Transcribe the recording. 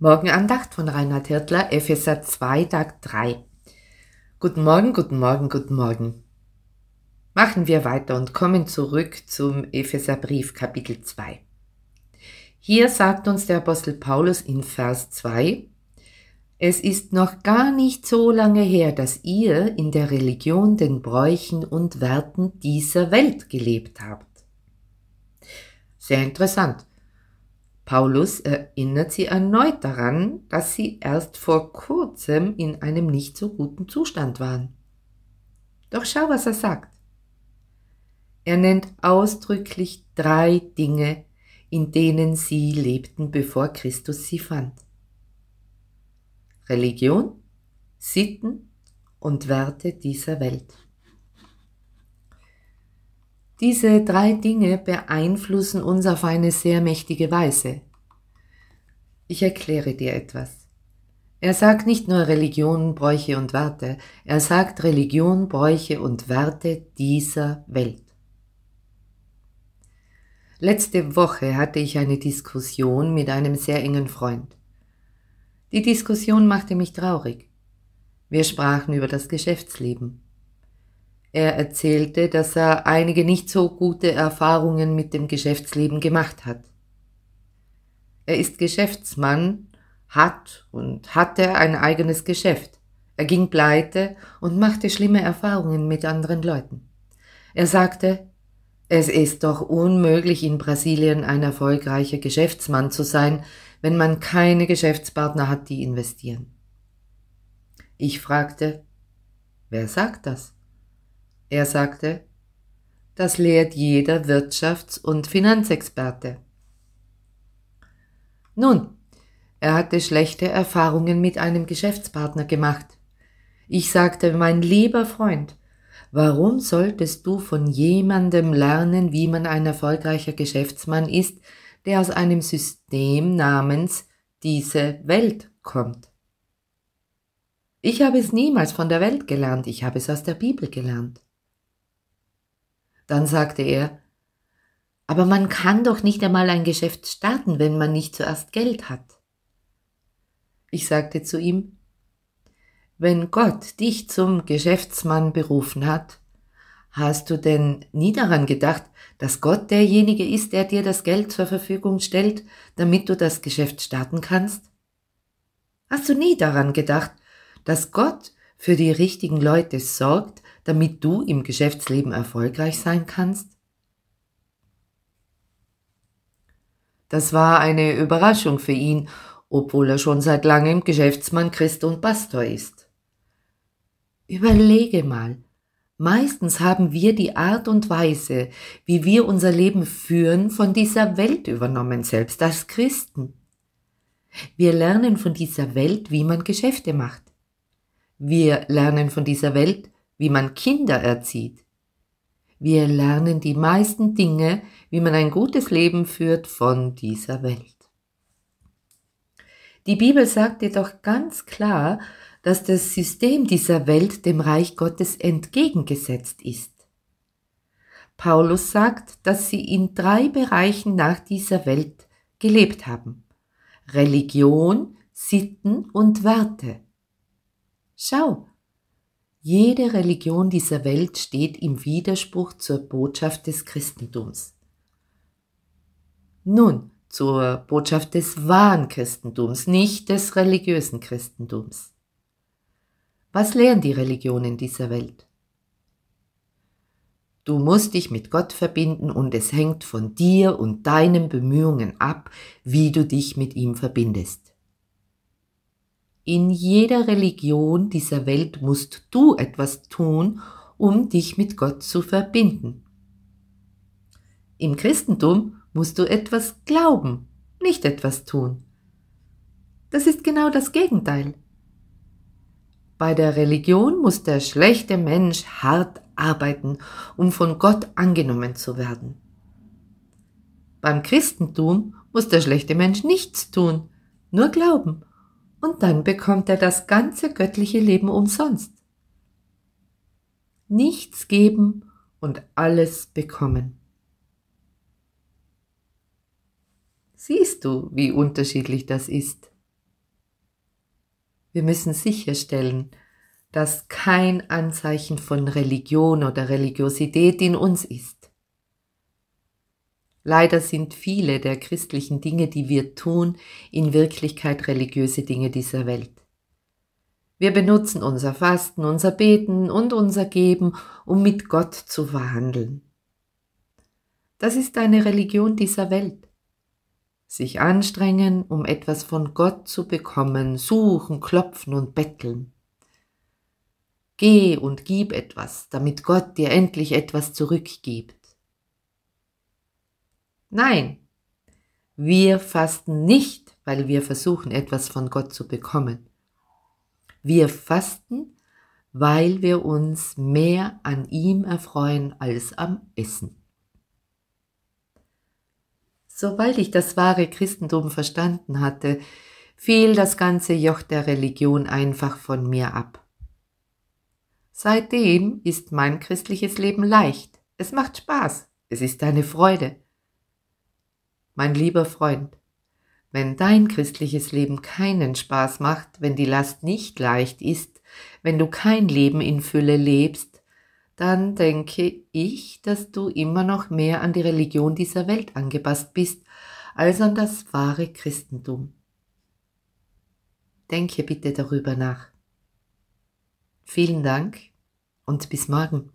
Morgenandacht von Reinhard Hirtler, Epheser 2, Tag 3. Guten Morgen, guten Morgen, guten Morgen. Machen wir weiter und kommen zurück zum Epheserbrief, Kapitel 2. Hier sagt uns der Apostel Paulus in Vers 2, es ist noch gar nicht so lange her, dass ihr in der Religion, den Bräuchen und Werten dieser Welt gelebt habt. Sehr interessant. Paulus erinnert sie erneut daran, dass sie erst vor kurzem in einem nicht so guten Zustand waren. Doch schau, was er sagt. Er nennt ausdrücklich drei Dinge, in denen sie lebten, bevor Christus sie fand. Religion, Sitten und Werte dieser Welt. Diese drei Dinge beeinflussen uns auf eine sehr mächtige Weise. Ich erkläre dir etwas. Er sagt nicht nur Religion, Bräuche und Werte, er sagt Religion, Bräuche und Werte dieser Welt. Letzte Woche hatte ich eine Diskussion mit einem sehr engen Freund. Die Diskussion machte mich traurig. Wir sprachen über das Geschäftsleben. Er erzählte, dass er einige nicht so gute Erfahrungen mit dem Geschäftsleben gemacht hat. Er ist Geschäftsmann, hat und hatte ein eigenes Geschäft. Er ging pleite und machte schlimme Erfahrungen mit anderen Leuten. Er sagte, es ist doch unmöglich, in Brasilien ein erfolgreicher Geschäftsmann zu sein, wenn man keine Geschäftspartner hat, die investieren. Ich fragte, wer sagt das? Er sagte, das lehrt jeder Wirtschafts- und Finanzexperte. Nun, er hatte schlechte Erfahrungen mit einem Geschäftspartner gemacht. Ich sagte, mein lieber Freund, warum solltest du von jemandem lernen, wie man ein erfolgreicher Geschäftsmann ist, der aus einem System namens diese Welt kommt? Ich habe es niemals von der Welt gelernt, ich habe es aus der Bibel gelernt. Dann sagte er, aber man kann doch nicht einmal ein Geschäft starten, wenn man nicht zuerst Geld hat. Ich sagte zu ihm, wenn Gott dich zum Geschäftsmann berufen hat, hast du denn nie daran gedacht, dass Gott derjenige ist, der dir das Geld zur Verfügung stellt, damit du das Geschäft starten kannst? Hast du nie daran gedacht, dass Gott für die richtigen Leute sorgt, damit du im Geschäftsleben erfolgreich sein kannst? Das war eine Überraschung für ihn, obwohl er schon seit langem Geschäftsmann, Christ und Pastor ist. Überlege mal, meistens haben wir die Art und Weise, wie wir unser Leben führen, von dieser Welt übernommen, selbst als Christen. Wir lernen von dieser Welt, wie man Geschäfte macht. Wir lernen von dieser Welt, wie man Kinder erzieht. Wir lernen die meisten Dinge, wie man ein gutes Leben führt von dieser Welt. Die Bibel sagt jedoch ganz klar, dass das System dieser Welt dem Reich Gottes entgegengesetzt ist. Paulus sagt, dass sie in drei Bereichen nach dieser Welt gelebt haben. Religion, Sitten und Werte. Schau, jede Religion dieser Welt steht im Widerspruch zur Botschaft des Christentums. Nun, zur Botschaft des wahren Christentums, nicht des religiösen Christentums. Was lehren die Religionen dieser Welt? Du musst dich mit Gott verbinden und es hängt von dir und deinen Bemühungen ab, wie du dich mit ihm verbindest. In jeder Religion dieser Welt musst du etwas tun, um dich mit Gott zu verbinden. Im Christentum musst du etwas glauben, nicht etwas tun. Das ist genau das Gegenteil. Bei der Religion muss der schlechte Mensch hart arbeiten, um von Gott angenommen zu werden. Beim Christentum muss der schlechte Mensch nichts tun, nur glauben und dann bekommt er das ganze göttliche Leben umsonst. Nichts geben und alles bekommen. Siehst du, wie unterschiedlich das ist? Wir müssen sicherstellen, dass kein Anzeichen von Religion oder Religiosität in uns ist. Leider sind viele der christlichen Dinge, die wir tun, in Wirklichkeit religiöse Dinge dieser Welt. Wir benutzen unser Fasten, unser Beten und unser Geben, um mit Gott zu verhandeln. Das ist eine Religion dieser Welt. Sich anstrengen, um etwas von Gott zu bekommen, suchen, klopfen und betteln. Geh und gib etwas, damit Gott dir endlich etwas zurückgibt. Nein, wir fasten nicht, weil wir versuchen, etwas von Gott zu bekommen. Wir fasten, weil wir uns mehr an ihm erfreuen als am Essen. Sobald ich das wahre Christentum verstanden hatte, fiel das ganze Joch der Religion einfach von mir ab. Seitdem ist mein christliches Leben leicht. Es macht Spaß. Es ist eine Freude. Mein lieber Freund, wenn dein christliches Leben keinen Spaß macht, wenn die Last nicht leicht ist, wenn du kein Leben in Fülle lebst, dann denke ich, dass du immer noch mehr an die Religion dieser Welt angepasst bist als an das wahre Christentum. Denke bitte darüber nach. Vielen Dank und bis morgen.